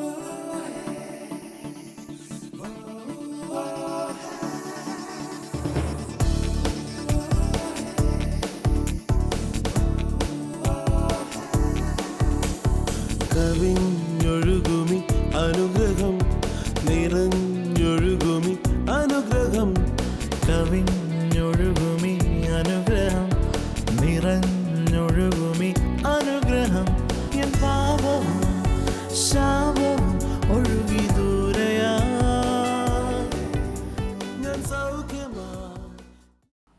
world.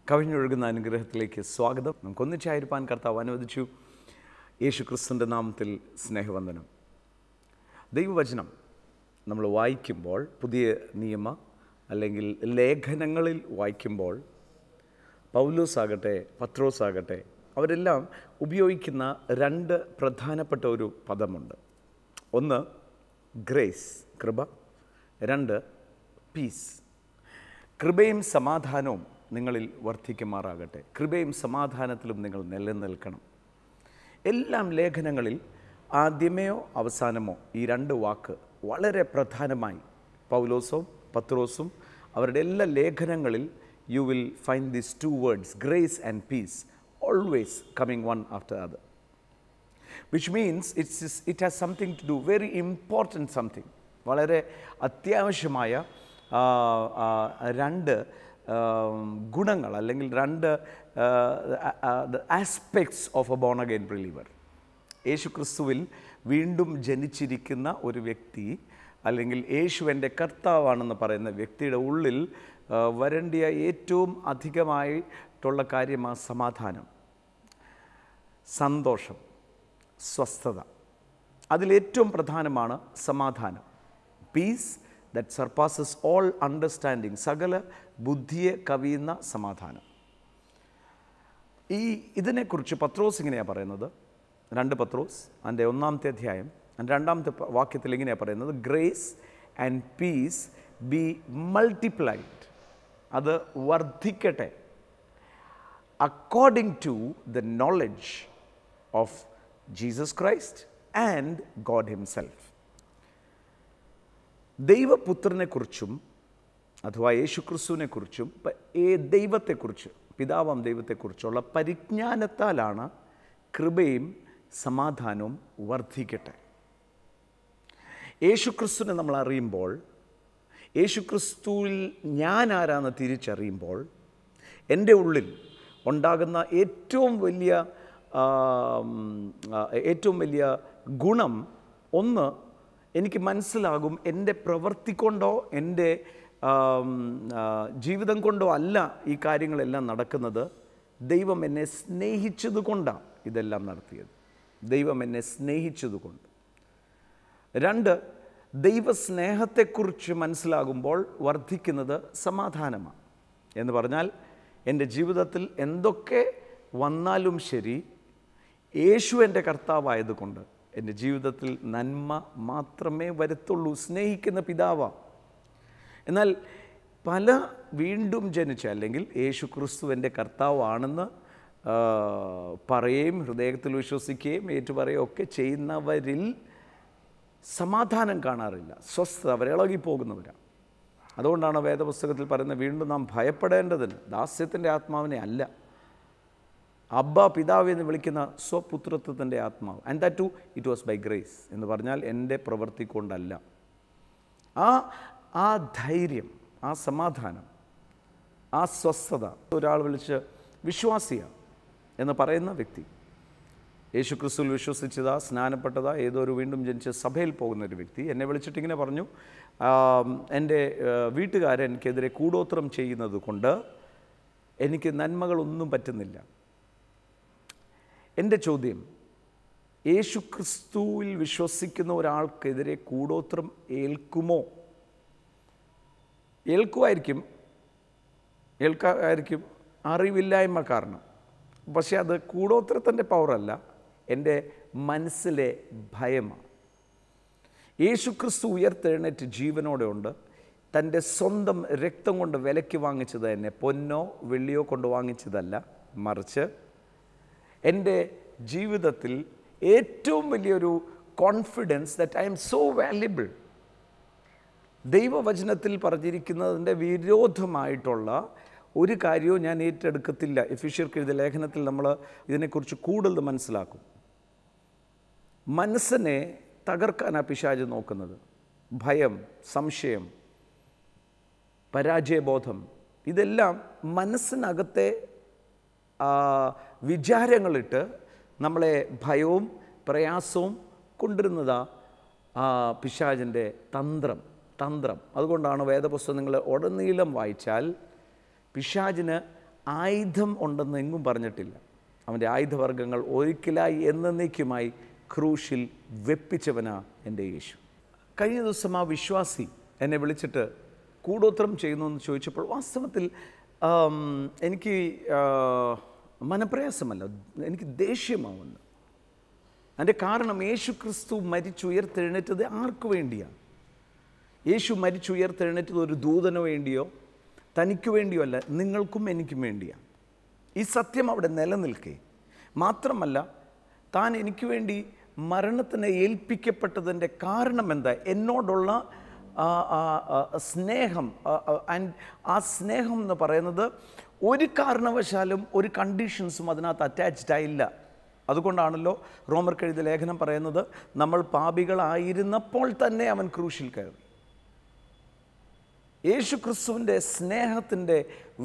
കവിഞ്ഞൊഴുകുന്ന അനുഗ്രഹത്തിലേക്ക് സ്വാഗതം നമുക്ക് ഒന്നിച്ചായിരിക്കാൻ കർത്താവ് അനുവദിച്ചു യേശു ക്രിസ്തുവിൻ്റെ നാമത്തിൽ സ്നേഹവന്ദനം ദൈവവചനം നമ്മൾ വായിക്കുമ്പോൾ പുതിയ നിയമ അല്ലെങ്കിൽ ലേഖനങ്ങളിൽ വായിക്കുമ്പോൾ പൗലോസ് ആകട്ടെ പത്രോസ് ആകട്ടെ അവരെല്ലാം ഉപയോഗിക്കുന്ന രണ്ട് പ്രധാനപ്പെട്ട ഒരു പദമുണ്ട് ഒന്ന് ഗ്രേസ് കൃപ രണ്ട് പീസ് കൃപയും സമാധാനവും നിങ്ങളിൽ വർദ്ധിക്കുമാറാകട്ടെ കൃപയും സമാധാനത്തിലും നിങ്ങൾ നിലനിൽക്കണം എല്ലാം ലേഖനങ്ങളിൽ ആദ്യമേയോ അവസാനമോ ഈ രണ്ട് വാക്ക് വളരെ പ്രധാനമായി പൗലോസും പത്രോസും അവരുടെ എല്ലാ ലേഖനങ്ങളിൽ you will find this two words grace and peace always coming one after other which means it's it has something to do very important something വളരെ അത്യാവശ്യമായ രണ്ട് Um, ഗുണങ്ങൾ അല്ലെങ്കിൽ രണ്ട് aspects of a born again believer Yesu ക്രിസ്തുവിൽ വീണ്ടും ജനിച്ചിരിക്കുന്ന ഒരു വ്യക്തി അല്ലെങ്കിൽ യേശു എൻ്റെ കർത്താവാണെന്ന് പറയുന്ന വ്യക്തിയുടെ ഉള്ളിൽ uh, വരണ്ടിയ ഏറ്റവും അധികമായിട്ടുള്ള കാര്യമാണ് സമാധാനം സന്തോഷം സ്വസ്ഥത അതിലേറ്റവും പ്രധാനമാണ് സമാധാനം peace that surpasses all understanding സകല ബുദ്ധിയെ കവിയുന്ന സമാധാനം ഈ ഇതിനെക്കുറിച്ച് പത്രോസ് ഇങ്ങനെയാണ് പറയുന്നത് രണ്ട് പത്രോസ് അതിൻ്റെ ഒന്നാമത്തെ അധ്യായം രണ്ടാമത്തെ വാക്യത്തിൽ ഇങ്ങനെയാണ് പറയുന്നത് grace and peace be multiplied അത് വർദ്ധിക്കട്ടെ according to the knowledge of Jesus Christ and God himself ദൈവപുത്രനെക്കുറിച്ചും അഥവാ യേശുക്രിസ്തുവിനെക്കുറിച്ചും ദൈവത്തെക്കുറിച്ച് പിതാവാം ദൈവത്തെക്കുറിച്ചുള്ള പരിജ്ഞാനത്താലാണ് കൃപയും സമാധാനവും വർദ്ധിക്കട്ടെ യേശുക്രിസ്തുവിനെ നമ്മൾ അറിയുമ്പോൾ യേശുക്രിസ്തുവിൽ ഞാൻ ആരാന്ന് തിരിച്ചറിയുമ്പോൾ എൻ്റെ ഉള്ളിൽ ഉണ്ടാകുന്ന ഏറ്റവും വലിയ ഏറ്റവും വലിയ ഗുണം ഒന്ന് എനിക്ക് മനസ്സിലാകും എൻ്റെ പ്രവർത്തിക്കൊണ്ടോ കൊണ്ടോ എൻ്റെ ജീവിതം കൊണ്ടോ അല്ല ഈ കാര്യങ്ങളെല്ലാം നടക്കുന്നത് ദൈവം എന്നെ സ്നേഹിച്ചതുകൊണ്ടാണ് ഇതെല്ലാം നടത്തിയത് ദൈവം എന്നെ സ്നേഹിച്ചതുകൊണ്ട് രണ്ട് ദൈവസ്നേഹത്തെക്കുറിച്ച് മനസ്സിലാകുമ്പോൾ വർദ്ധിക്കുന്നത് സമാധാനമാണ് എന്ന് പറഞ്ഞാൽ എൻ്റെ ജീവിതത്തിൽ എന്തൊക്കെ വന്നാലും ശരി യേശു എൻ്റെ കർത്താവായതുകൊണ്ട് എൻ്റെ ജീവിതത്തിൽ നന്മ മാത്രമേ വരത്തുള്ളൂ സ്നേഹിക്കുന്ന പിതാവാണ് എന്നാൽ പല വീണ്ടും ജനിച്ച അല്ലെങ്കിൽ യേശു എൻ്റെ കർത്താവാണെന്ന് പറയുകയും ഹൃദയത്തിൽ വിശ്വസിക്കുകയും ഏറ്റുപറയുകയും ഒക്കെ ചെയ്യുന്നവരിൽ സമാധാനം കാണാറില്ല സ്വസ്ഥത അവരെ ഇളകിപ്പോകുന്നവരാണ് അതുകൊണ്ടാണ് വേദപുസ്തകത്തിൽ പറയുന്നത് വീണ്ടും നാം ഭയപ്പെടേണ്ടതിന് ദാസ്യത്തിൻ്റെ ആത്മാവിനെ അല്ല അബ്ബ പിതാവ് എന്ന് വിളിക്കുന്ന സ്വപുത്രത്വത്തിൻ്റെ ആത്മാവ് and that to it was by grace എന്ന് പറഞ്ഞാൽ എൻ്റെ പ്രവൃത്തി കൊണ്ടല്ല ആ ആ ധൈര്യം ആ സമാധാനം ആ സ്വസ്ഥത ഒരാൾ വിളിച്ച് വിശ്വാസിയ എന്ന് പറയുന്ന വ്യക്തി യേശു ക്രിസ്തുവിൽ വിശ്വസിച്ചതാ സ്നാനപ്പെട്ടതാ ഏതോ ഒരു വീണ്ടും ജനിച്ച സഭയിൽ പോകുന്ന ഒരു വ്യക്തി എന്നെ വിളിച്ചിട്ട് ഇങ്ങനെ പറഞ്ഞു എൻ്റെ വീട്ടുകാരൻ എനിക്കെതിരെ കൂടോത്രം ചെയ്യുന്നത് കൊണ്ട് എനിക്ക് നന്മകളൊന്നും പറ്റുന്നില്ല എൻ്റെ ചോദ്യം യേശു ക്രിസ്തുവിൽ വിശ്വസിക്കുന്ന ഒരാൾക്കെതിരെ കൂടോത്രം ഏൽക്കുമോ ഏൽക്കുമായിരിക്കും ഏൽക്കായിരിക്കും അറിവില്ലായ്മ കാരണം പക്ഷേ അത് കൂടോത്രത്തിൻ്റെ പവറല്ല എൻ്റെ മനസ്സിലെ ഭയമാണ് യേശു ക്രിസ്തു ഉയർത്തെഴുന്നേറ്റ് ജീവനോടെ ഉണ്ട് തൻ്റെ സ്വന്തം രക്തം കൊണ്ട് വിലയ്ക്ക് വാങ്ങിച്ചത് തന്നെ പൊന്നോ വെള്ളിയോ കൊണ്ട് വാങ്ങിച്ചതല്ല മറിച്ച് എൻ്റെ ജീവിതത്തിൽ ഏറ്റവും വലിയൊരു confidence that I'm so valuable ദൈവവചനത്തിൽ പറഞ്ഞിരിക്കുന്നതിൻ്റെ വിരോധമായിട്ടുള്ള ഒരു കാര്യവും ഞാൻ ഏറ്റെടുക്കത്തില്ല എഫിഷ്യർക്ക് എഴുതിയ ലേഖനത്തിൽ നമ്മൾ ഇതിനെക്കുറിച്ച് കൂടുതൽ മനസ്സിലാക്കും മനസ്സിനെ തകർക്കാനാണ് പിശാജ് നോക്കുന്നത് ഭയം സംശയം പരാജയബോധം ഇതെല്ലാം മനസ്സിനകത്തെ വിചാരങ്ങളിട്ട് നമ്മളെ ഭയവും പ്രയാസവും കൊണ്ടിരുന്നതാ പിശാജിൻ്റെ തന്ത്രം തന്ത്രം അതുകൊണ്ടാണ് വേദപുസ്തകങ്ങൾ ഉടനീളം വായിച്ചാൽ പിശാജിന് ആയുധം ഉണ്ടെന്ന് എങ്ങും പറഞ്ഞിട്ടില്ല അവൻ്റെ ആയുധവർഗ്ഗങ്ങൾ ഒരിക്കലായി എന്നേക്കുമായി ക്രൂശിൽ വെപ്പിച്ചവനാ എൻ്റെ യേശു കഴിഞ്ഞ ദിവസം ആ വിശ്വാസി എന്നെ വിളിച്ചിട്ട് കൂടോത്രം ചെയ്യുന്നു എന്ന് ചോദിച്ചപ്പോൾ വാസ്തവത്തിൽ എനിക്ക് മനപ്രയാസമല്ല എനിക്ക് ദേഷ്യമാവുന്നു അതിൻ്റെ കാരണം യേശു ക്രിസ്തു മരിച്ചുയർത്തെഴുന്നേറ്റത് ആർക്കു വേണ്ടിയാണ് യേശു മരിച്ചുയർത്തെഴുന്നേറ്റത് ഒരു ദൂതന് വേണ്ടിയോ തനിക്ക് വേണ്ടിയോ അല്ല നിങ്ങൾക്കും എനിക്കും വേണ്ടിയാണ് ഈ സത്യം അവിടെ നിലനിൽക്കേ മാത്രമല്ല താൻ എനിക്ക് വേണ്ടി മരണത്തിന് ഏൽപ്പിക്കപ്പെട്ടതിൻ്റെ കാരണം എന്താ എന്നോടുള്ള സ്നേഹം ആൻഡ് ആ സ്നേഹം എന്ന് പറയുന്നത് ഒരു കാരണവശാലും ഒരു കണ്ടീഷൻസും അതിനകത്ത് അറ്റാച്ച്ഡ് ആയില്ല അതുകൊണ്ടാണല്ലോ റോമർ കഴുത ലേഖനം പറയുന്നത് നമ്മൾ പാപികളായിരുന്നപ്പോൾ തന്നെ അവൻ ക്രൂശിൽ കയറി യേശു ക്രിസ്തുവിൻ്റെ സ്നേഹത്തിൻ്റെ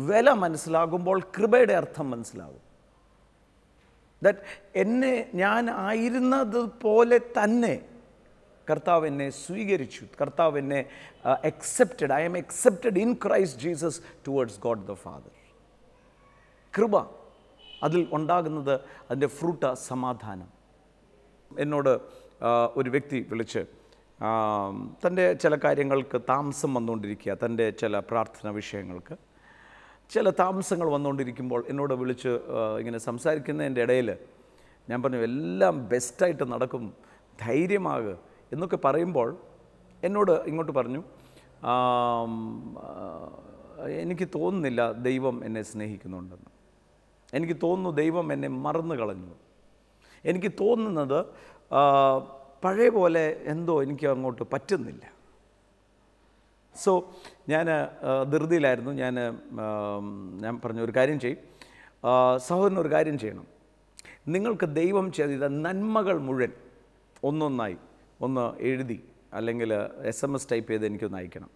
വില മനസ്സിലാകുമ്പോൾ കൃപയുടെ അർത്ഥം മനസ്സിലാകും ദറ്റ് എന്നെ ഞാൻ ആയിരുന്നത് പോലെ തന്നെ കർത്താവ് എന്നെ സ്വീകരിച്ചു കർത്താവ് എന്നെ accepted I'm accepted in Christ Jesus towards God the father കൃപ അതിൽ ഉണ്ടാകുന്നത് അതിൻ്റെ ഫ്രൂട്ട സമാധാനം എന്നോട് ഒരു വ്യക്തി വിളിച്ച് തൻ്റെ ചില കാര്യങ്ങൾക്ക് താമസം വന്നുകൊണ്ടിരിക്കുക തൻ്റെ ചില പ്രാർത്ഥന വിഷയങ്ങൾക്ക് ചില താമസങ്ങൾ വന്നുകൊണ്ടിരിക്കുമ്പോൾ എന്നോട് വിളിച്ച് ഇങ്ങനെ സംസാരിക്കുന്നതിൻ്റെ ഇടയിൽ ഞാൻ പറഞ്ഞു എല്ലാം ബെസ്റ്റായിട്ട് നടക്കും ധൈര്യമാകുക എന്നൊക്കെ പറയുമ്പോൾ എന്നോട് ഇങ്ങോട്ട് പറഞ്ഞു എനിക്ക് തോന്നുന്നില്ല ദൈവം എന്നെ സ്നേഹിക്കുന്നുണ്ടെന്ന് എനിക്ക് തോന്നുന്നു ദൈവം എന്നെ മറന്നു കളഞ്ഞു എനിക്ക് തോന്നുന്നത് പഴയ പോലെ എന്തോ എനിക്ക് അങ്ങോട്ട് പറ്റുന്നില്ല സോ ഞാൻ ധൃതിയിലായിരുന്നു ഞാൻ ഞാൻ പറഞ്ഞു ഒരു കാര്യം ചെയ്യും സഹോദരൻ ഒരു കാര്യം ചെയ്യണം നിങ്ങൾക്ക് ദൈവം ചെയ്ത നന്മകൾ മുഴുവൻ ഒന്നൊന്നായി ഒന്ന് എഴുതി അല്ലെങ്കിൽ എസ് എം എസ് ടൈപ്പ് ചെയ്ത് എനിക്കൊന്ന് അയക്കണം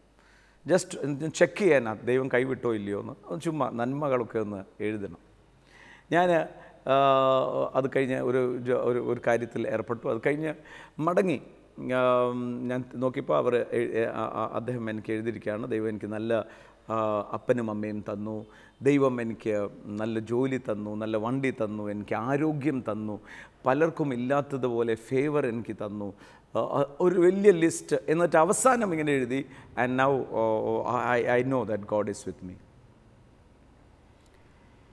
ജസ്റ്റ് ചെക്ക് ചെയ്യാനാ ദൈവം കൈവിട്ടോ ഇല്ലയോ എന്ന് ചുമ്മാ നന്മകളൊക്കെ ഒന്ന് എഴുതണം ഞാൻ അത് കഴിഞ്ഞ് ഒരു ഒരു ഒരു കാര്യത്തിൽ ഏർപ്പെട്ടു അത് കഴിഞ്ഞ് മടങ്ങി ഞാൻ നോക്കിയപ്പോൾ അവർ അദ്ദേഹം എനിക്ക് എഴുതിയിരിക്കുകയാണ് ദൈവം എനിക്ക് നല്ല അപ്പനും അമ്മയും തന്നു ദൈവം എനിക്ക് നല്ല ജോലി തന്നു നല്ല വണ്ടി തന്നു എനിക്ക് ആരോഗ്യം തന്നു പലർക്കും ഇല്ലാത്തതുപോലെ ഫേവർ എനിക്ക് തന്നു ഒരു വലിയ ലിസ്റ്റ് എന്നിട്ട് അവസാനം ഇങ്ങനെ എഴുതി and now I I know that God is with me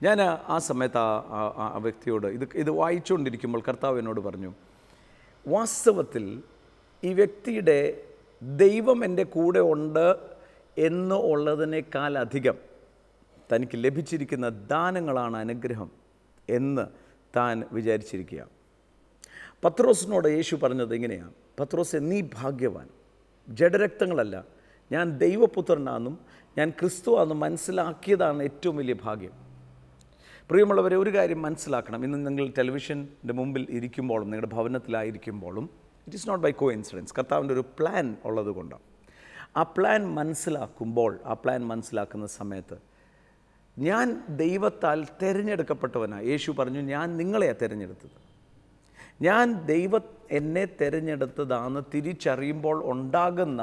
ഞാൻ ആ സമയത്ത് ആ ആ വ്യക്തിയോട് ഇത് ഇത് വായിച്ചുകൊണ്ടിരിക്കുമ്പോൾ കർത്താവ് എന്നോട് പറഞ്ഞു വാസ്തവത്തിൽ ഈ വ്യക്തിയുടെ ദൈവം എൻ്റെ കൂടെ ഉണ്ട് എന്ന് ഉള്ളതിനേക്കാൾ അധികം തനിക്ക് ലഭിച്ചിരിക്കുന്ന ദാനങ്ങളാണ് അനുഗ്രഹം എന്ന് താൻ വിചാരിച്ചിരിക്കുക പത്രോസിനോട് യേശു പറഞ്ഞത് എങ്ങനെയാണ് പത്രോസ് നീ ഭാഗ്യവാൻ ജഡരക്തങ്ങളല്ല ഞാൻ ദൈവപുത്രനാണെന്നും ഞാൻ ആണെന്നും മനസ്സിലാക്കിയതാണ് ഏറ്റവും വലിയ ഭാഗ്യം പ്രിയമുള്ളവരെ ഒരു കാര്യം മനസ്സിലാക്കണം ഇന്ന് നിങ്ങൾ ടെലിവിഷൻ്റെ മുമ്പിൽ ഇരിക്കുമ്പോഴും നിങ്ങളുടെ ഭവനത്തിലായിരിക്കുമ്പോഴും it is not by coincidence കർത്താവിൻ്റെ ഒരു പ്ലാൻ ഉള്ളത് ആ പ്ലാൻ മനസ്സിലാക്കുമ്പോൾ ആ പ്ലാൻ മനസ്സിലാക്കുന്ന സമയത്ത് ഞാൻ ദൈവത്താൽ തിരഞ്ഞെടുക്കപ്പെട്ടവനാണ് യേശു പറഞ്ഞു ഞാൻ നിങ്ങളെയാണ് തിരഞ്ഞെടുത്തത് ഞാൻ ദൈവ എന്നെ തിരഞ്ഞെടുത്തതാണെന്ന് തിരിച്ചറിയുമ്പോൾ ഉണ്ടാകുന്ന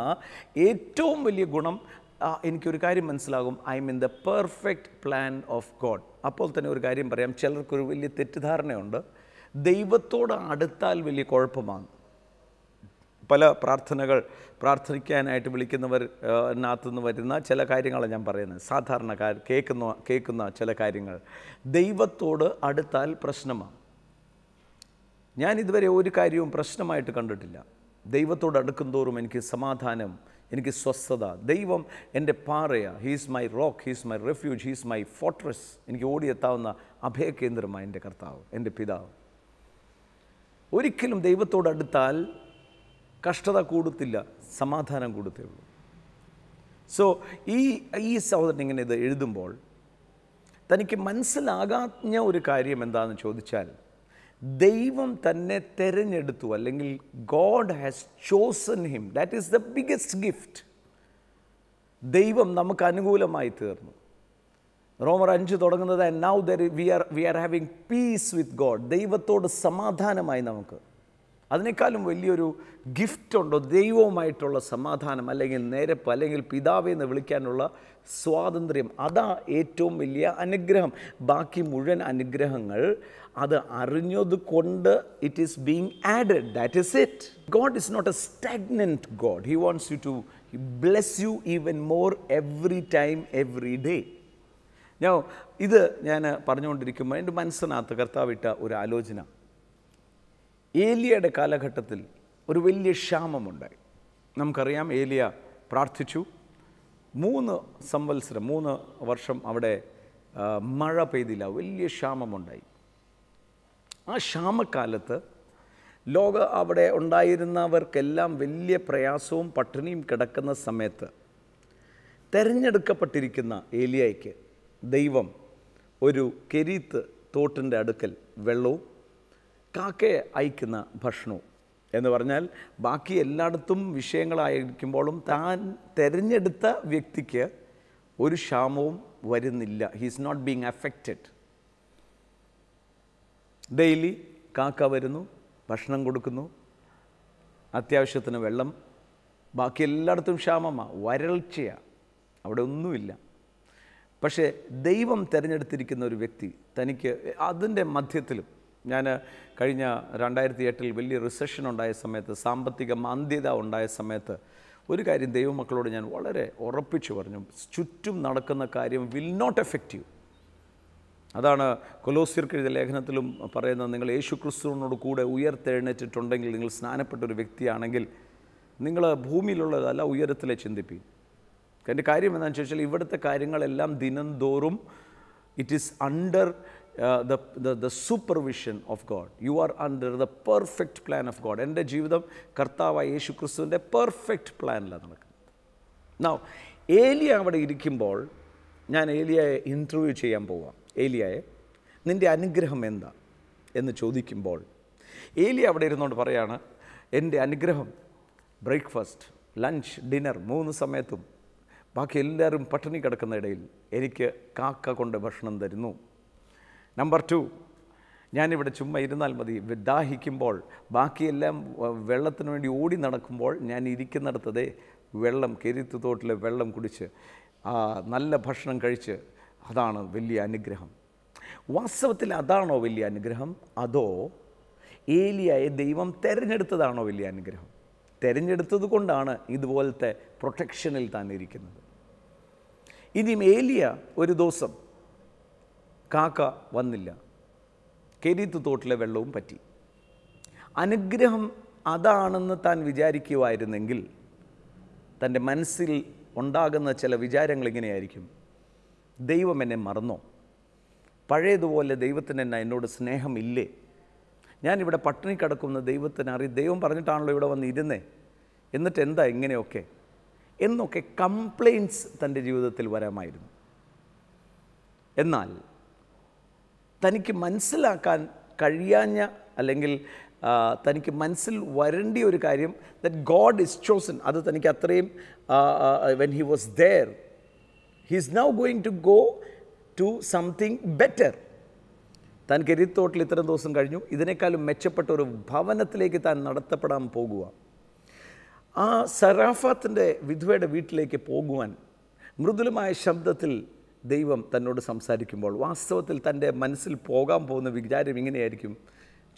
ഏറ്റവും വലിയ ഗുണം എനിക്കൊരു കാര്യം മനസ്സിലാകും I'm in the perfect plan of God അപ്പോൾ തന്നെ ഒരു കാര്യം പറയാം ചിലർക്കൊരു വലിയ തെറ്റിദ്ധാരണയുണ്ട് ദൈവത്തോട് അടുത്താൽ വലിയ കുഴപ്പമാണ് പല പ്രാർത്ഥനകൾ പ്രാർത്ഥിക്കാനായിട്ട് വിളിക്കുന്നവർ നിന്ന് വരുന്ന ചില കാര്യങ്ങളാണ് ഞാൻ പറയുന്നത് സാധാരണക്കാർ കേൾക്കുന്ന കേൾക്കുന്ന ചില കാര്യങ്ങൾ ദൈവത്തോട് അടുത്താൽ പ്രശ്നമാണ് ഞാൻ ഇതുവരെ ഒരു കാര്യവും പ്രശ്നമായിട്ട് കണ്ടിട്ടില്ല ദൈവത്തോട് തോറും എനിക്ക് സമാധാനം എനിക്ക് സ്വസ്ഥത ദൈവം എൻ്റെ പാറയാണ് he's my rock he's my refuge he's my fortress എനിക്ക് ഓടിയെത്താവുന്ന അഭയകേന്ദ്രമാണ് എൻ്റെ കർത്താവ് എൻ്റെ പിതാവ് ഒരിക്കലും ദൈവത്തോട് അടുത്താൽ കഷ്ടത കൂടത്തില്ല സമാധാനം കൂടത്തേ ഉള്ളൂ സോ ഈ ഈ സഹോദരൻ ഇങ്ങനെ ഇത് എഴുതുമ്പോൾ തനിക്ക് മനസ്സിലാകാത്ത ഒരു കാര്യം എന്താണെന്ന് ചോദിച്ചാൽ ദൈവം തന്നെ തിരഞ്ഞെടുത്തു അല്ലെങ്കിൽ God has chosen him that is the biggest gift ദൈവം നമുക്ക് അനുകൂലമായി തീർന്നു റോമർ അഞ്ച് തുടങ്ങുന്നത് now there we are we are having peace with God ദൈവത്തോട് സമാധാനമായി നമുക്ക് അതിനേക്കാളും വലിയൊരു ഗിഫ്റ്റ് ഉണ്ടോ ദൈവവുമായിട്ടുള്ള സമാധാനം അല്ലെങ്കിൽ നേരപ്പ് അല്ലെങ്കിൽ പിതാവെ എന്ന് വിളിക്കാനുള്ള സ്വാതന്ത്ര്യം അതാ ഏറ്റവും വലിയ അനുഗ്രഹം ബാക്കി മുഴുവൻ അനുഗ്രഹങ്ങൾ അത് അറിഞ്ഞത് കൊണ്ട് it is being added that is it God is not a stagnant God he wants you to bless you even more every time every day ഞാൻ ഇത് ഞാൻ പറഞ്ഞുകൊണ്ടിരിക്കുമ്പോൾ എൻ്റെ മനസ്സിനകത്ത് കർത്താവിട്ട ഒരു ആലോചന ഏലിയയുടെ കാലഘട്ടത്തിൽ ഒരു വലിയ ക്ഷാമമുണ്ടായി നമുക്കറിയാം ഏലിയ പ്രാർത്ഥിച്ചു മൂന്ന് സംവത്സരം മൂന്ന് വർഷം അവിടെ മഴ പെയ്തില്ല വലിയ ക്ഷാമമുണ്ടായി ആ ക്ഷാമക്കാലത്ത് ലോക അവിടെ ഉണ്ടായിരുന്നവർക്കെല്ലാം വലിയ പ്രയാസവും പട്ടിണിയും കിടക്കുന്ന സമയത്ത് തിരഞ്ഞെടുക്കപ്പെട്ടിരിക്കുന്ന ഏലിയയ്ക്ക് ദൈവം ഒരു കെരീത്ത് തോട്ടിൻ്റെ അടുക്കൽ വെള്ളവും കാക്കയെ അയക്കുന്ന ഭക്ഷണവും എന്ന് പറഞ്ഞാൽ ബാക്കി എല്ലായിടത്തും വിഷയങ്ങളായിരിക്കുമ്പോഴും താൻ തിരഞ്ഞെടുത്ത വ്യക്തിക്ക് ഒരു ക്ഷാമവും വരുന്നില്ല he's not being affected daily കാക്ക വരുന്നു ഭക്ഷണം കൊടുക്കുന്നു അത്യാവശ്യത്തിന് വെള്ളം ബാക്കി എല്ലായിടത്തും ക്ഷാമമാണ് വരൾച്ചയാണ് അവിടെ ഒന്നുമില്ല പക്ഷേ ദൈവം തിരഞ്ഞെടുത്തിരിക്കുന്ന ഒരു വ്യക്തി തനിക്ക് അതിൻ്റെ മധ്യത്തിലും ഞാൻ കഴിഞ്ഞ രണ്ടായിരത്തി എട്ടിൽ വലിയ റിസഷൻ ഉണ്ടായ സമയത്ത് സാമ്പത്തിക മാന്ദ്യത ഉണ്ടായ സമയത്ത് ഒരു കാര്യം ദൈവമക്കളോട് ഞാൻ വളരെ ഉറപ്പിച്ചു പറഞ്ഞു ചുറ്റും നടക്കുന്ന കാര്യം വിൽ നോട്ട് എഫക്റ്റീവ് അതാണ് കൊലോസിയർക്കെഴുതിയ ലേഖനത്തിലും പറയുന്നത് നിങ്ങൾ യേശു ക്രിസ്തുവിനോട് കൂടെ ഉയർത്തെഴുന്നേറ്റിട്ടുണ്ടെങ്കിൽ നിങ്ങൾ സ്നാനപ്പെട്ട ഒരു വ്യക്തിയാണെങ്കിൽ നിങ്ങൾ ഭൂമിയിലുള്ളതല്ല ഉയരത്തിലെ ചിന്തിപ്പി എൻ്റെ കാര്യം എന്താണെന്ന് ചോദിച്ചാൽ ഇവിടുത്തെ കാര്യങ്ങളെല്ലാം ദിനംതോറും it is under Uh, the, the, the supervision of God. You are under the perfect plan of God. എൻ്റെ ജീവിതം കർത്താവായ യേശു ക്രിസ്തുവിൻ്റെ പെർഫെക്റ്റ് പ്ലാനിലാണ് നടക്കുന്നത് നാ ഏലിയ അവിടെ ഇരിക്കുമ്പോൾ ഞാൻ ഏലിയയെ ഇൻ്റർവ്യൂ ചെയ്യാൻ പോവാം ഏലിയയെ നിൻ്റെ അനുഗ്രഹം എന്താ എന്ന് ചോദിക്കുമ്പോൾ ഏലിയ അവിടെ ഇരുന്നുകൊണ്ട് പറയാണ് എൻ്റെ അനുഗ്രഹം ബ്രേക്ക്ഫാസ്റ്റ് ലഞ്ച് ഡിന്നർ മൂന്ന് സമയത്തും ബാക്കി എല്ലാവരും പട്ടിണി കിടക്കുന്ന ഇടയിൽ എനിക്ക് കാക്ക കൊണ്ട് ഭക്ഷണം തരുന്നു നമ്പർ ടു ഞാനിവിടെ ചുമ്മാ ഇരുന്നാൽ മതി ദാഹിക്കുമ്പോൾ ബാക്കിയെല്ലാം വെള്ളത്തിന് വേണ്ടി ഓടി നടക്കുമ്പോൾ ഞാൻ ഇരിക്കുന്നിടത്തതേ വെള്ളം കെരിത്തു തോട്ടിലെ വെള്ളം കുടിച്ച് നല്ല ഭക്ഷണം കഴിച്ച് അതാണ് വലിയ അനുഗ്രഹം വാസ്തവത്തിൽ അതാണോ വലിയ അനുഗ്രഹം അതോ ഏലിയായ ദൈവം തിരഞ്ഞെടുത്തതാണോ വലിയ അനുഗ്രഹം തിരഞ്ഞെടുത്തത് കൊണ്ടാണ് ഇതുപോലത്തെ പ്രൊട്ടക്ഷനിൽ താൻ ഇരിക്കുന്നത് ഇനിയും ഏലിയ ഒരു ദിവസം കാക്ക വന്നില്ല കെരീത്ത് തോട്ടിലെ വെള്ളവും പറ്റി അനുഗ്രഹം അതാണെന്ന് താൻ വിചാരിക്കുമായിരുന്നെങ്കിൽ തൻ്റെ മനസ്സിൽ ഉണ്ടാകുന്ന ചില വിചാരങ്ങൾ ഇങ്ങനെയായിരിക്കും ദൈവം എന്നെ മറന്നോ പഴയതുപോലെ ദൈവത്തിന് എന്നെ എന്നോട് സ്നേഹമില്ലേ ഞാനിവിടെ പട്ടിണി കിടക്കുന്ന ദൈവത്തിന് അറി ദൈവം പറഞ്ഞിട്ടാണല്ലോ ഇവിടെ വന്ന് ഇരുന്നേ എന്നിട്ട് എന്താ ഇങ്ങനെയൊക്കെ എന്നൊക്കെ കംപ്ലയിൻസ് തൻ്റെ ജീവിതത്തിൽ വരാമായിരുന്നു എന്നാൽ തനിക്ക് മനസ്സിലാക്കാൻ കഴിയാഞ്ഞ അല്ലെങ്കിൽ തനിക്ക് മനസ്സിൽ വരേണ്ടിയ ഒരു കാര്യം ദറ്റ് ഗോഡ് ഇസ് ചോസൺ അത് തനിക്ക് അത്രയും when he was there he is now going to go to something better താൻ കരിത്തോട്ടിൽ ഇത്രയും ദിവസം കഴിഞ്ഞു ഇതിനേക്കാളും മെച്ചപ്പെട്ട ഒരു ഭവനത്തിലേക്ക് താൻ നടത്തപ്പെടാൻ പോകുക ആ സറാഫാത്തിൻ്റെ വിധവയുടെ വീട്ടിലേക്ക് പോകുവാൻ മൃദുലമായ ശബ്ദത്തിൽ ദൈവം തന്നോട് സംസാരിക്കുമ്പോൾ വാസ്തവത്തിൽ തൻ്റെ മനസ്സിൽ പോകാൻ പോകുന്ന വിചാരം ഇങ്ങനെയായിരിക്കും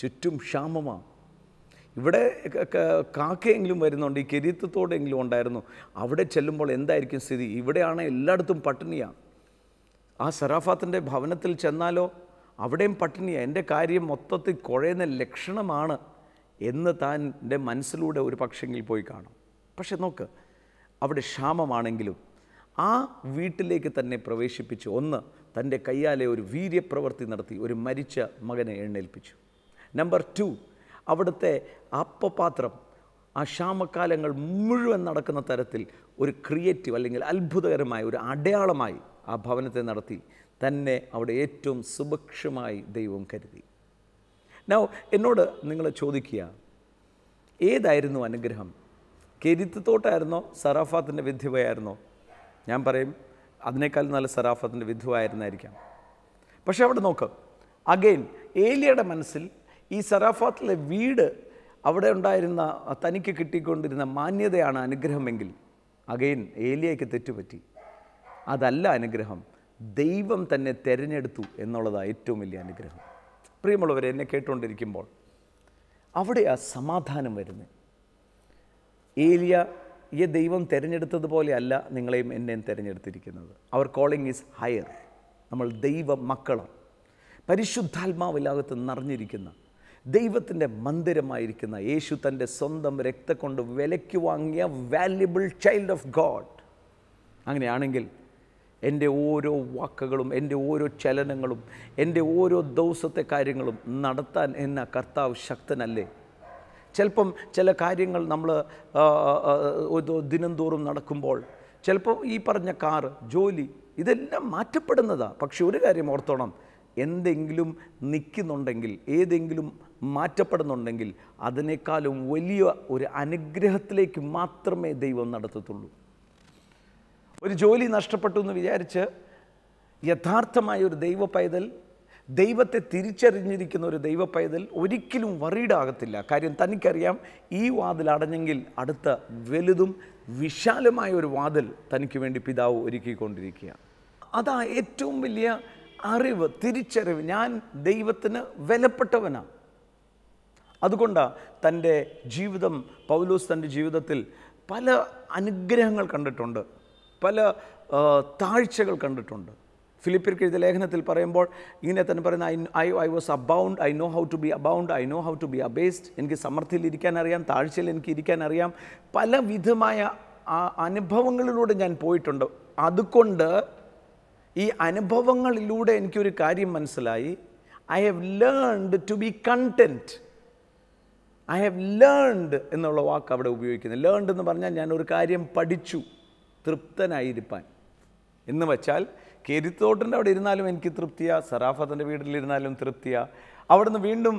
ചുറ്റും ക്ഷാമമാണ് ഇവിടെ കാക്കയെങ്കിലും വരുന്നുണ്ട് ഈ കെരീത്വത്തോടെങ്കിലും ഉണ്ടായിരുന്നു അവിടെ ചെല്ലുമ്പോൾ എന്തായിരിക്കും സ്ഥിതി ഇവിടെയാണ് എല്ലായിടത്തും പട്ടിണിയാണ് ആ സറാഫാത്തിൻ്റെ ഭവനത്തിൽ ചെന്നാലോ അവിടെയും പട്ടിണിയാണ് എൻ്റെ കാര്യം മൊത്തത്തിൽ കുഴയുന്ന ലക്ഷണമാണ് എന്ന് താൻ എൻ്റെ മനസ്സിലൂടെ ഒരു പക്ഷെങ്കിൽ പോയി കാണും പക്ഷെ നോക്ക് അവിടെ ക്ഷാമമാണെങ്കിലും ആ വീട്ടിലേക്ക് തന്നെ പ്രവേശിപ്പിച്ച് ഒന്ന് തൻ്റെ കയ്യാലെ ഒരു വീര്യപ്രവൃത്തി നടത്തി ഒരു മരിച്ച മകനെ എഴുന്നേൽപ്പിച്ചു നമ്പർ ടു അവിടുത്തെ അപ്പപാത്രം ആ ക്ഷാമക്കാലങ്ങൾ മുഴുവൻ നടക്കുന്ന തരത്തിൽ ഒരു ക്രിയേറ്റീവ് അല്ലെങ്കിൽ അത്ഭുതകരമായ ഒരു അടയാളമായി ആ ഭവനത്തെ നടത്തി തന്നെ അവിടെ ഏറ്റവും സുഭക്ഷമായി ദൈവം കരുതി നൗ എന്നോട് നിങ്ങൾ ചോദിക്കുക ഏതായിരുന്നു അനുഗ്രഹം കെരിത്തോട്ടായിരുന്നോ സറാഫാത്തിൻ്റെ വിധ്യവയായിരുന്നോ ഞാൻ പറയും അതിനേക്കാൾ നല്ല സറാഫത്തിൻ്റെ വിധുവായിരുന്നായിരിക്കാം പക്ഷേ അവിടെ നോക്ക് അഗെയിൻ ഏലിയയുടെ മനസ്സിൽ ഈ സറാഫാത്തിലെ വീട് അവിടെ ഉണ്ടായിരുന്ന തനിക്ക് കിട്ടിക്കൊണ്ടിരുന്ന മാന്യതയാണ് അനുഗ്രഹമെങ്കിൽ അഗെയിൻ ഏലിയയ്ക്ക് തെറ്റുപറ്റി അതല്ല അനുഗ്രഹം ദൈവം തന്നെ തിരഞ്ഞെടുത്തു എന്നുള്ളതാണ് ഏറ്റവും വലിയ അനുഗ്രഹം പ്രിയമുള്ളവർ എന്നെ കേട്ടുകൊണ്ടിരിക്കുമ്പോൾ അവിടെ ആ സമാധാനം വരുന്നത് ഏലിയ ഈ ദൈവം തിരഞ്ഞെടുത്തതുപോലെയല്ല നിങ്ങളെയും എന്നെയും തിരഞ്ഞെടുത്തിരിക്കുന്നത് അവർ കോളിംഗ് ഈസ് ഹയർ നമ്മൾ ദൈവ മക്കളും പരിശുദ്ധാത്മാവിലാകത്ത് നിറഞ്ഞിരിക്കുന്ന ദൈവത്തിൻ്റെ മന്ദിരമായിരിക്കുന്ന യേശു തൻ്റെ സ്വന്തം രക്തം കൊണ്ട് വിലയ്ക്ക് വാങ്ങിയ വാല്യബിൾ ചൈൽഡ് ഓഫ് ഗോഡ് അങ്ങനെയാണെങ്കിൽ എൻ്റെ ഓരോ വാക്കുകളും എൻ്റെ ഓരോ ചലനങ്ങളും എൻ്റെ ഓരോ ദിവസത്തെ കാര്യങ്ങളും നടത്താൻ എന്ന കർത്താവ് ശക്തനല്ലേ ചിലപ്പം ചില കാര്യങ്ങൾ നമ്മൾ ദിനംതോറും നടക്കുമ്പോൾ ചിലപ്പോൾ ഈ പറഞ്ഞ കാറ് ജോലി ഇതെല്ലാം മാറ്റപ്പെടുന്നതാണ് പക്ഷെ ഒരു കാര്യം ഓർത്തോണം എന്തെങ്കിലും നിൽക്കുന്നുണ്ടെങ്കിൽ ഏതെങ്കിലും മാറ്റപ്പെടുന്നുണ്ടെങ്കിൽ അതിനേക്കാളും വലിയ ഒരു അനുഗ്രഹത്തിലേക്ക് മാത്രമേ ദൈവം നടത്തത്തുള്ളൂ ഒരു ജോലി നഷ്ടപ്പെട്ടു എന്ന് വിചാരിച്ച് യഥാർത്ഥമായ ഒരു ദൈവ പൈതൽ ദൈവത്തെ തിരിച്ചറിഞ്ഞിരിക്കുന്ന ഒരു ദൈവ പൈതൽ ഒരിക്കലും വറീഡാകത്തില്ല കാര്യം തനിക്കറിയാം ഈ വാതിൽ അടഞ്ഞെങ്കിൽ അടുത്ത വലുതും വിശാലമായ ഒരു വാതിൽ തനിക്ക് വേണ്ടി പിതാവ് ഒരുക്കിക്കൊണ്ടിരിക്കുക അതാ ഏറ്റവും വലിയ അറിവ് തിരിച്ചറിവ് ഞാൻ ദൈവത്തിന് വിലപ്പെട്ടവനാണ് അതുകൊണ്ടാണ് തൻ്റെ ജീവിതം പൗലോസ് തൻ്റെ ജീവിതത്തിൽ പല അനുഗ്രഹങ്ങൾ കണ്ടിട്ടുണ്ട് പല താഴ്ചകൾ കണ്ടിട്ടുണ്ട് ഫിലിപ്പിയർ എഴുതിയ ലേഖനത്തിൽ പറയുമ്പോൾ ഇങ്ങനെ തന്നെ പറയുന്ന I I I was abound I know how to be abound I know how to be abased എനിക്ക് സമൃദ്ധിയിൽ ഇരിക്കാൻ അറിയാം താഴ്ചയിൽ എനിക്ക് ഇരിക്കാൻ അറിയാം പലവിധമായ അനുഭവങ്ങളിലൂടെ ഞാൻ പോയിട്ടുണ്ട് അതുകൊണ്ട് ഈ അനുഭവങ്ങളിലൂടെ എനിക്കൊരു കാര്യം മനസ്സിലായി I have learned to be content I have learned എന്നുള്ള വാക്ക് അവിടെ ഉപയോഗിക്കുന്നത് ലേൺഡ് എന്ന് പറഞ്ഞാൽ ഞാൻ ഒരു കാര്യം പഠിച്ചു തൃപ്തനായിരിക്കാൻ എന്ന് വച്ചാൽ കേരിത്തോട്ടിൻ്റെ അവിടെ ഇരുന്നാലും എനിക്ക് തൃപ്തിയാണ് സറാഫത്തിൻ്റെ വീട്ടിലിരുന്നാലും തൃപ്തിയാണ് അവിടുന്ന് വീണ്ടും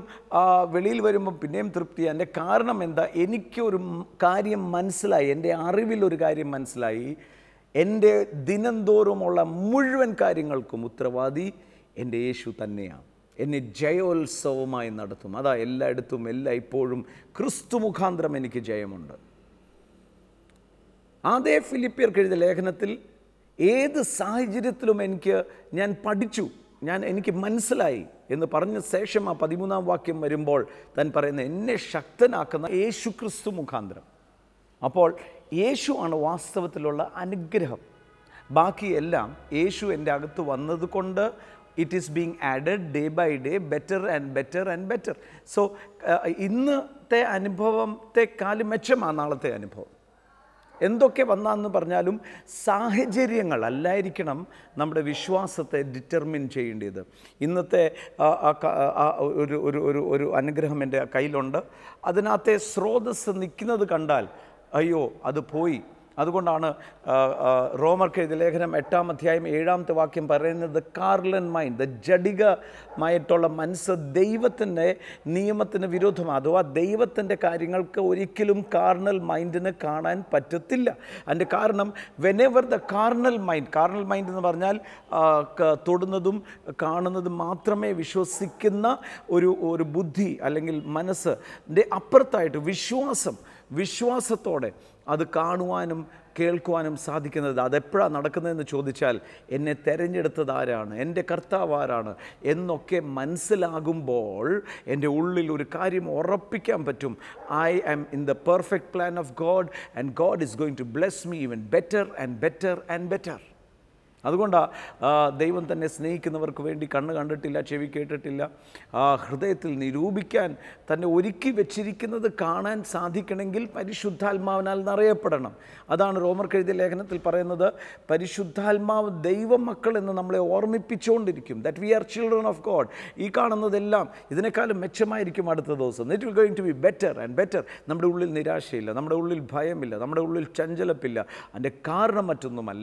വെളിയിൽ വരുമ്പോൾ പിന്നെയും തൃപ്തിയാണ് എൻ്റെ കാരണം എന്താ എനിക്കൊരു കാര്യം മനസ്സിലായി എൻ്റെ അറിവിലൊരു കാര്യം മനസ്സിലായി എൻ്റെ ദിനംതോറുമുള്ള മുഴുവൻ കാര്യങ്ങൾക്കും ഉത്തരവാദി എൻ്റെ യേശു തന്നെയാണ് എന്നെ ജയോത്സവമായി നടത്തും അതാ എല്ലായിടത്തും എല്ലാ ഇപ്പോഴും ക്രിസ്തു മുഖാന്തരം എനിക്ക് ജയമുണ്ട് അതേ ഫിലിപ്പിയർക്ക് എഴുതിയ ലേഖനത്തിൽ ഏത് സാഹചര്യത്തിലും എനിക്ക് ഞാൻ പഠിച്ചു ഞാൻ എനിക്ക് മനസ്സിലായി എന്ന് പറഞ്ഞ ശേഷം ആ പതിമൂന്നാം വാക്യം വരുമ്പോൾ താൻ പറയുന്ന എന്നെ ശക്തനാക്കുന്ന യേശു ക്രിസ്തു മുഖാന്തരം അപ്പോൾ യേശു ആണ് വാസ്തവത്തിലുള്ള അനുഗ്രഹം ബാക്കിയെല്ലാം യേശു എൻ്റെ അകത്ത് വന്നതുകൊണ്ട് it is being added day by day better and better and better so ഇന്നത്തെ അനുഭവത്തെക്കാളും മെച്ചമാണ് നാളത്തെ അനുഭവം എന്തൊക്കെ വന്നാന്ന് പറഞ്ഞാലും സാഹചര്യങ്ങൾ അല്ലായിരിക്കണം നമ്മുടെ വിശ്വാസത്തെ ഡിറ്റർമിൻ ചെയ്യേണ്ടത് ഇന്നത്തെ ഒരു ഒരു ഒരു ഒരു അനുഗ്രഹം എൻ്റെ കയ്യിലുണ്ട് അതിനകത്തെ സ്രോതസ് നിൽക്കുന്നത് കണ്ടാൽ അയ്യോ അത് പോയി അതുകൊണ്ടാണ് റോമർക്ക് എഴുതിയ ലേഖനം എട്ടാം അധ്യായം ഏഴാമത്തെ വാക്യം പറയുന്നത് കാർലൻ മൈൻഡ് ദ ജഡികമായിട്ടുള്ള മനസ്സ് ദൈവത്തിൻ്റെ നിയമത്തിന് വിരോധമാണ് അഥവാ ദൈവത്തിൻ്റെ കാര്യങ്ങൾക്ക് ഒരിക്കലും കാർണൽ മൈൻഡിന് കാണാൻ പറ്റത്തില്ല അതിൻ്റെ കാരണം whenever the carnal mind carnal mind എന്ന് പറഞ്ഞാൽ തൊടുന്നതും കാണുന്നതും മാത്രമേ വിശ്വസിക്കുന്ന ഒരു ഒരു ബുദ്ധി അല്ലെങ്കിൽ മനസ്സിൻ്റെ അപ്പുറത്തായിട്ട് വിശ്വാസം വിശ്വാസത്തോടെ അത് കാണുവാനും കേൾക്കുവാനും സാധിക്കുന്നത് അതെപ്പോഴാണ് നടക്കുന്നതെന്ന് ചോദിച്ചാൽ എന്നെ തിരഞ്ഞെടുത്തത് ആരാണ് എൻ്റെ കർത്താവ് ആരാണ് എന്നൊക്കെ മനസ്സിലാകുമ്പോൾ എൻ്റെ ഉള്ളിൽ ഒരു കാര്യം ഉറപ്പിക്കാൻ പറ്റും I am in the perfect plan of God and God is going to bless me even better and better and better അതുകൊണ്ടാണ് ദൈവം തന്നെ സ്നേഹിക്കുന്നവർക്ക് വേണ്ടി കണ്ണ് കണ്ടിട്ടില്ല ചെവി കേട്ടിട്ടില്ല ഹൃദയത്തിൽ നിരൂപിക്കാൻ തന്നെ ഒരുക്കി വെച്ചിരിക്കുന്നത് കാണാൻ സാധിക്കണമെങ്കിൽ പരിശുദ്ധാത്മാവിനാൽ നിറയപ്പെടണം അതാണ് റോമർ എഴുതിയ ലേഖനത്തിൽ പറയുന്നത് പരിശുദ്ധാത്മാവ് ദൈവമക്കൾ എന്ന് നമ്മളെ ഓർമ്മിപ്പിച്ചുകൊണ്ടിരിക്കും that we are children of God ഈ കാണുന്നതെല്ലാം ഇതിനേക്കാളും മെച്ചമായിരിക്കും അടുത്ത ദിവസം it will going to be better and better നമ്മുടെ ഉള്ളിൽ നിരാശയില്ല നമ്മുടെ ഉള്ളിൽ ഭയമില്ല നമ്മുടെ ഉള്ളിൽ ചഞ്ചലപ്പില്ല അതിൻ്റെ കാരണം മറ്റൊന്നുമല്ല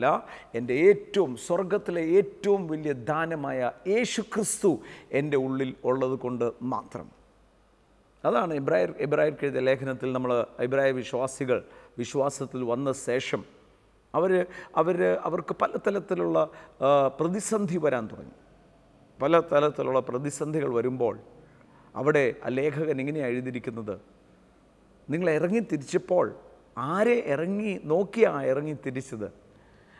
എൻ്റെ ഏറ്റവും സ്വർഗത്തിലെ ഏറ്റവും വലിയ ദാനമായ യേശു ക്രിസ്തു എൻ്റെ ഉള്ളിൽ ഉള്ളത് കൊണ്ട് മാത്രം അതാണ് ഇബ്രാഹിം ഇബ്രാഹിം എഴുതിയ ലേഖനത്തിൽ നമ്മൾ ഇബ്രാഹിം വിശ്വാസികൾ വിശ്വാസത്തിൽ വന്ന ശേഷം അവർ അവർ അവർക്ക് പല തലത്തിലുള്ള പ്രതിസന്ധി വരാൻ തുടങ്ങി പല തലത്തിലുള്ള പ്രതിസന്ധികൾ വരുമ്പോൾ അവിടെ ആ ലേഖകൻ ഇങ്ങനെയാണ് എഴുതിയിരിക്കുന്നത് നിങ്ങൾ ഇറങ്ങി തിരിച്ചപ്പോൾ ആരെ ഇറങ്ങി നോക്കിയാ ഇറങ്ങി തിരിച്ചത്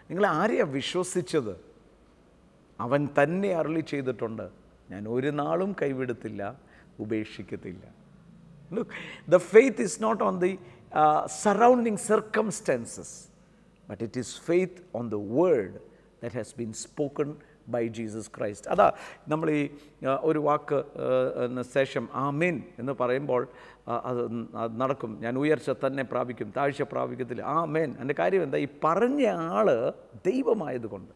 നിങ്ങൾ ആരെയാണ് വിശ്വസിച്ചത് അവൻ തന്നെ അരളി ചെയ്തിട്ടുണ്ട് ഞാൻ ഒരു നാളും കൈവിടത്തില്ല ഉപേക്ഷിക്കത്തില്ല look the faith is not on the surrounding circumstances but it is faith on the word that has been spoken by Jesus Christ അതാ നമ്മൾ ഈ ഒരു വാക്ക് ശേഷം ആ മീൻ എന്ന് പറയുമ്പോൾ അത് നടക്കും ഞാൻ ഉയർച്ച തന്നെ പ്രാപിക്കും താഴ്ച പ്രാപിക്കത്തില്ല ആ മേൻ എൻ്റെ കാര്യം എന്താ ഈ പറഞ്ഞ ആൾ ദൈവമായതുകൊണ്ട്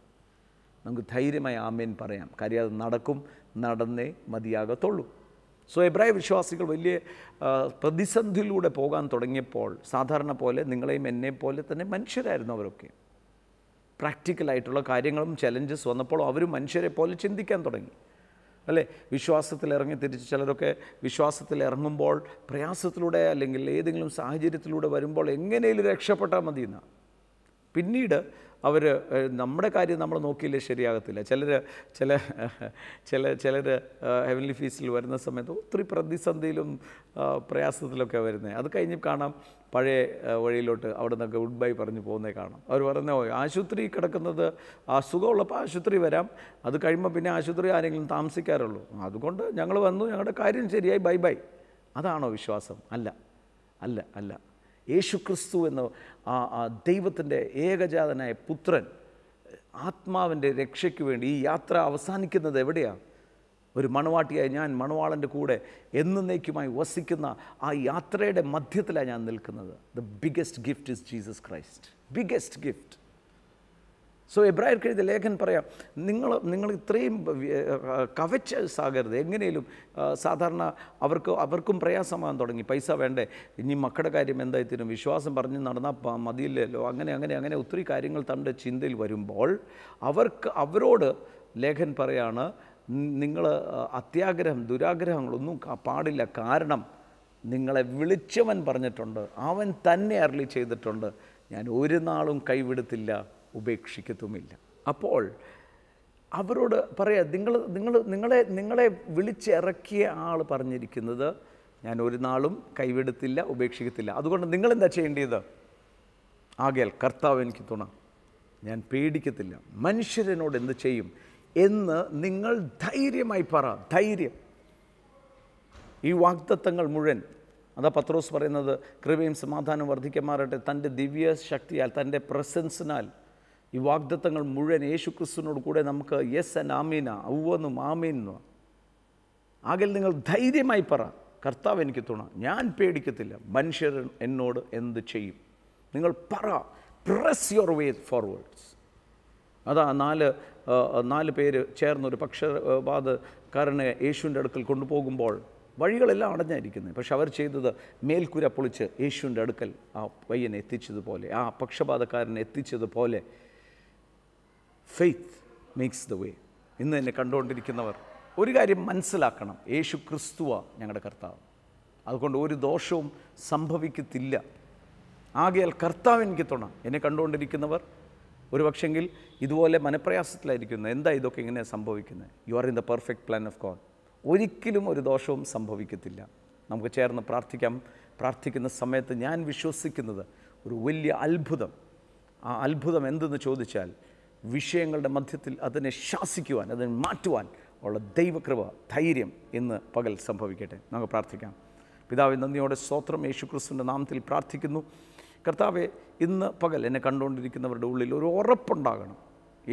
നമുക്ക് ധൈര്യമായി ആ മേൻ പറയാം കാര്യം അത് നടക്കും നടന്നേ മതിയാകത്തുള്ളൂ സോ എബ്രായ വിശ്വാസികൾ വലിയ പ്രതിസന്ധിയിലൂടെ പോകാൻ തുടങ്ങിയപ്പോൾ സാധാരണ പോലെ നിങ്ങളെയും എന്നെ പോലെ തന്നെ മനുഷ്യരായിരുന്നു അവരൊക്കെ പ്രാക്ടിക്കലായിട്ടുള്ള കാര്യങ്ങളും ചലഞ്ചസ് വന്നപ്പോൾ അവർ മനുഷ്യരെ പോലെ ചിന്തിക്കാൻ തുടങ്ങി അല്ലേ വിശ്വാസത്തിൽ ഇറങ്ങി തിരിച്ച് ചിലരൊക്കെ വിശ്വാസത്തിൽ ഇറങ്ങുമ്പോൾ പ്രയാസത്തിലൂടെ അല്ലെങ്കിൽ ഏതെങ്കിലും സാഹചര്യത്തിലൂടെ വരുമ്പോൾ എങ്ങനെയും രക്ഷപ്പെട്ടാൽ മതി എന്നാ പിന്നീട് അവർ നമ്മുടെ കാര്യം നമ്മൾ നോക്കിയില്ലേ ശരിയാകത്തില്ല ചിലർ ചില ചില ചിലർ ഹെവൻലി ഫീസിൽ വരുന്ന സമയത്ത് ഒത്തിരി പ്രതിസന്ധിയിലും പ്രയാസത്തിലൊക്കെ വരുന്നത് അത് കഴിഞ്ഞ് കാണാം പഴയ വഴിയിലോട്ട് അവിടെ നിന്നൊക്കെ ഗുഡ് ബൈ പറഞ്ഞ് പോകുന്നേ കാണാം അവർ പറയുന്ന ആശുപത്രി കിടക്കുന്നത് അസുഖമുള്ളപ്പോൾ ആശുപത്രി വരാം അത് കഴിയുമ്പോൾ പിന്നെ ആശുപത്രി ആരെങ്കിലും താമസിക്കാറുള്ളൂ അതുകൊണ്ട് ഞങ്ങൾ വന്നു ഞങ്ങളുടെ കാര്യം ശരിയായി ബൈ ബൈ അതാണോ വിശ്വാസം അല്ല അല്ല അല്ല യേശു ക്രിസ്തു എന്ന ആ ദൈവത്തിൻ്റെ ഏകജാതനായ പുത്രൻ ആത്മാവിൻ്റെ രക്ഷയ്ക്ക് വേണ്ടി ഈ യാത്ര അവസാനിക്കുന്നത് എവിടെയാണ് ഒരു മണവാട്ടിയായി ഞാൻ മണവാളൻ്റെ കൂടെ എന്നേക്കുമായി വസിക്കുന്ന ആ യാത്രയുടെ മധ്യത്തിലാണ് ഞാൻ നിൽക്കുന്നത് the biggest gift is Jesus Christ biggest gift so എബ്രായർക്ക് എഴുതിയ ലേഖൻ പറയാം നിങ്ങൾ നിങ്ങൾ ഇത്രയും കവച്ചേഴ്സ് സാകരുത് എങ്ങനെയും സാധാരണ അവർക്ക് അവർക്കും പ്രയാസമാകാൻ തുടങ്ങി പൈസ വേണ്ടേ ഇനി മക്കളുടെ കാര്യം എന്തായിത്തീരും വിശ്വാസം പറഞ്ഞ് നടന്നാൽ മതിയില്ലല്ലോ അങ്ങനെ അങ്ങനെ അങ്ങനെ ഒത്തിരി കാര്യങ്ങൾ തൻ്റെ ചിന്തയിൽ വരുമ്പോൾ അവർക്ക് അവരോട് ലേഖൻ പറയാണ് നിങ്ങൾ അത്യാഗ്രഹം ദുരാഗ്രഹങ്ങളൊന്നും പാടില്ല കാരണം നിങ്ങളെ വിളിച്ചവൻ പറഞ്ഞിട്ടുണ്ട് അവൻ തന്നെ അരളി ചെയ്തിട്ടുണ്ട് ഞാൻ ഒരു നാളും കൈവിടുത്തില്ല ഉപേക്ഷിക്കത്തുമില്ല അപ്പോൾ അവരോട് പറയാ നിങ്ങൾ നിങ്ങൾ നിങ്ങളെ നിങ്ങളെ വിളിച്ചിറക്കിയ ആൾ പറഞ്ഞിരിക്കുന്നത് ഞാൻ ഒരു നാളും കൈവിടുത്തില്ല ഉപേക്ഷിക്കത്തില്ല അതുകൊണ്ട് നിങ്ങളെന്താ ചെയ്യേണ്ടത് ആകയാൽ കർത്താവ് എനിക്ക് തുണ ഞാൻ പേടിക്കത്തില്ല മനുഷ്യരനോട് എന്ത് ചെയ്യും എന്ന് നിങ്ങൾ ധൈര്യമായി പറ ധൈര്യം ഈ വാഗ്ദത്തങ്ങൾ മുഴുവൻ അതാ പത്രോസ് പറയുന്നത് കൃപയും സമാധാനം വർദ്ധിക്കമാറട്ടെ തൻ്റെ ദിവ്യ ശക്തിയാൽ തൻ്റെ പ്രസൻസിനാൽ ഈ വാഗ്ദത്തങ്ങൾ മുഴുവൻ യേശു ക്രിസ്തുവിനോട് കൂടെ നമുക്ക് യെസ് ആൻഡ് ആമീന ഔവെന്നും ആമീന്നു ആകെ നിങ്ങൾ ധൈര്യമായി പറ കർത്താവ് എനിക്ക് തുണ ഞാൻ പേടിക്കത്തില്ല മനുഷ്യർ എന്നോട് എന്ത് ചെയ്യും നിങ്ങൾ പറ പ്രസ് യുവർ വേ ഫോർവേഡ്സ് അതാ നാല് നാല് പേര് ചേർന്നൊരു പക്ഷപാതക്കാരനെ യേശുവിൻ്റെ അടുക്കൽ കൊണ്ടുപോകുമ്പോൾ വഴികളെല്ലാം അടഞ്ഞായിരിക്കുന്നത് പക്ഷെ അവർ ചെയ്തത് മേൽക്കുര പൊളിച്ച് യേശുവിൻ്റെ അടുക്കൽ ആ പയ്യനെ എത്തിച്ചതുപോലെ ആ പക്ഷപാതക്കാരനെ എത്തിച്ചതുപോലെ ഫെയ്ത്ത് മേക്സ് ദ വേ ഇന്ന് എന്നെ കണ്ടുകൊണ്ടിരിക്കുന്നവർ ഒരു കാര്യം മനസ്സിലാക്കണം യേശു ക്രിസ്തുവ ഞങ്ങളുടെ കർത്താവ് അതുകൊണ്ട് ഒരു ദോഷവും സംഭവിക്കത്തില്ല ആകയാൽ കർത്താവ് എനിക്ക് തുണ എന്നെ കണ്ടുകൊണ്ടിരിക്കുന്നവർ ഒരു പക്ഷെങ്കിൽ ഇതുപോലെ മനപ്രയാസത്തിലായിരിക്കുന്നത് എന്താ ഇതൊക്കെ ഇങ്ങനെ സംഭവിക്കുന്നത് you are in the perfect plan of God ഒരിക്കലും ഒരു ദോഷവും സംഭവിക്കത്തില്ല നമുക്ക് ചേർന്ന് പ്രാർത്ഥിക്കാം പ്രാർത്ഥിക്കുന്ന സമയത്ത് ഞാൻ വിശ്വസിക്കുന്നത് ഒരു വലിയ അത്ഭുതം ആ അത്ഭുതം എന്തെന്ന് ചോദിച്ചാൽ വിഷയങ്ങളുടെ മധ്യത്തിൽ അതിനെ ശാസിക്കുവാൻ അതിനെ മാറ്റുവാൻ ഉള്ള ദൈവകൃപ ധൈര്യം ഇന്ന് പകൽ സംഭവിക്കട്ടെ നമുക്ക് പ്രാർത്ഥിക്കാം പിതാവ് നന്ദിയോടെ സ്തോത്രം യേശുക്രിസ്തുവിൻ്റെ നാമത്തിൽ പ്രാർത്ഥിക്കുന്നു കർത്താവെ ഇന്ന് പകൽ എന്നെ കണ്ടുകൊണ്ടിരിക്കുന്നവരുടെ ഉള്ളിൽ ഒരു ഉറപ്പുണ്ടാകണം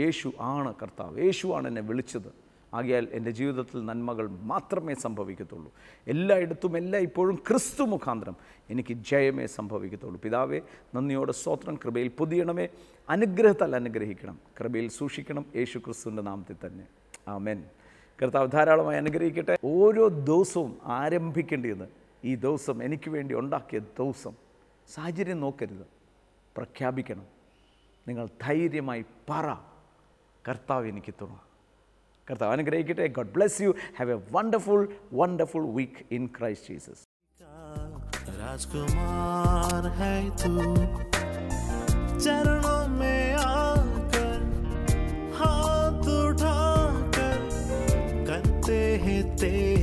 യേശു ആണ് കർത്താവ് ആണ് എന്നെ വിളിച്ചത് ആകിയാൽ എൻ്റെ ജീവിതത്തിൽ നന്മകൾ മാത്രമേ സംഭവിക്കത്തുള്ളൂ എല്ലായിടത്തും എല്ലാ ഇപ്പോഴും ക്രിസ്തു മുഖാന്തരം എനിക്ക് ജയമേ സംഭവിക്കത്തുള്ളൂ പിതാവേ നന്ദിയോടെ സ്വോത്രം കൃപയിൽ പുതിയണമേ അനുഗ്രഹത്താൽ അനുഗ്രഹിക്കണം കൃപയിൽ സൂക്ഷിക്കണം യേശു ക്രിസ്തുവിൻ്റെ നാമത്തിൽ തന്നെ ആമേൻ കർത്താവ് ധാരാളമായി അനുഗ്രഹിക്കട്ടെ ഓരോ ദിവസവും ആരംഭിക്കേണ്ടിയത് ഈ ദിവസം എനിക്ക് വേണ്ടി ഉണ്ടാക്കിയ ദിവസം സാഹചര്യം നോക്കരുത് പ്രഖ്യാപിക്കണം നിങ്ങൾ ധൈര്യമായി പറ കർത്താവ് എനിക്ക് തുറ കർത്താവ് അനുഗ്രഹിക്കട്ടെ God bless you have a wonderful wonderful week in Christ Jesus राजकुमार है तू